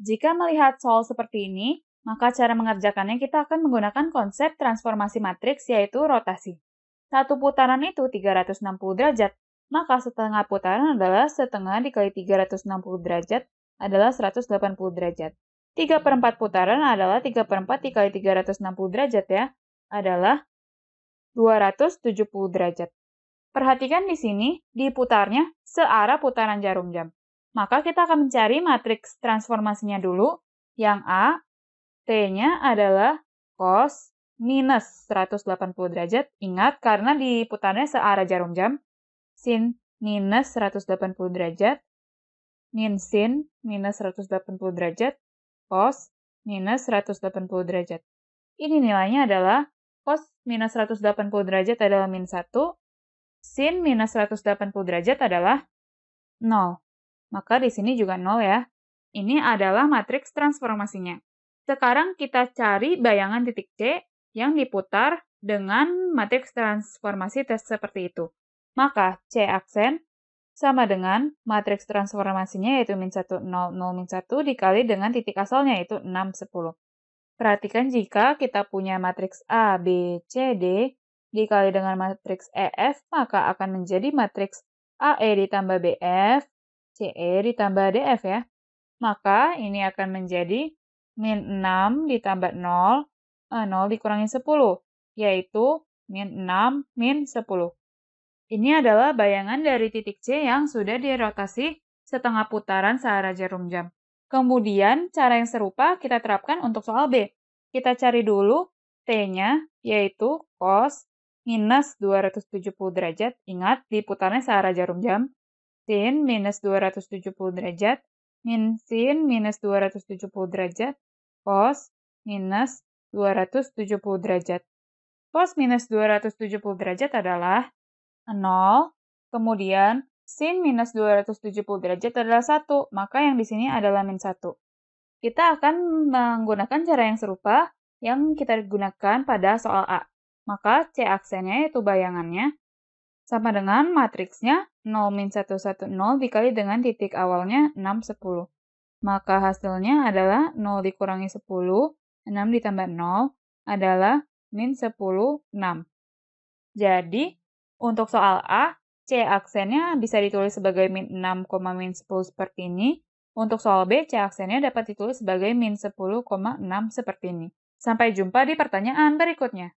Jika melihat soal seperti ini, maka cara mengerjakannya kita akan menggunakan konsep transformasi matriks yaitu rotasi. Satu putaran itu 360 derajat, maka setengah putaran adalah setengah dikali 360 derajat adalah 180 derajat. 3 per 4 putaran adalah 3 per 4 dikali 360 derajat ya, adalah 270 derajat. Perhatikan di sini, di putarnya searah putaran jarum jam. Maka kita akan mencari matriks transformasinya dulu. Yang A, T-nya adalah cos minus 180 derajat. Ingat, karena di putarnya searah jarum jam. Sin minus 180 derajat. Min sin minus 180 derajat. Cos minus 180 derajat. Ini nilainya adalah cos minus 180 derajat adalah min 1. Sin minus 180 derajat adalah 0. Maka di sini juga nol ya. Ini adalah matriks transformasinya. Sekarang kita cari bayangan titik C yang diputar dengan matriks transformasi tes seperti itu. Maka C aksen sama dengan matriks transformasinya yaitu min 1, 0, 0, min 1 dikali dengan titik asalnya yaitu 6, 10. Perhatikan jika kita punya matriks A, B, C, D dikali dengan matriks E F maka akan menjadi matriks A E ditambah B F. CE ditambah DF ya. Maka ini akan menjadi min 6 ditambah 0, 0 eh, dikurangi 10, yaitu min 6 min 10. Ini adalah bayangan dari titik C yang sudah dirotasi setengah putaran searah jarum jam. Kemudian, cara yang serupa kita terapkan untuk soal B. Kita cari dulu T-nya, yaitu cos minus 270 derajat. Ingat, di putarnya searah jarum jam sin minus 270 derajat min sin minus 270 derajat cos minus 270 derajat. Cos minus 270 derajat adalah 0, kemudian sin minus 270 derajat adalah 1, maka yang di sini adalah min 1. Kita akan menggunakan cara yang serupa yang kita gunakan pada soal A. Maka C aksennya yaitu bayangannya sama dengan matriksnya 0 min 110 dikali dengan titik awalnya 6, 10. Maka hasilnya adalah 0 dikurangi 10, 6 ditambah 0 adalah min 10, 6. Jadi, untuk soal A, C aksennya bisa ditulis sebagai min 6, min 10 seperti ini. Untuk soal B, C aksennya dapat ditulis sebagai min 10,6 seperti ini. Sampai jumpa di pertanyaan berikutnya.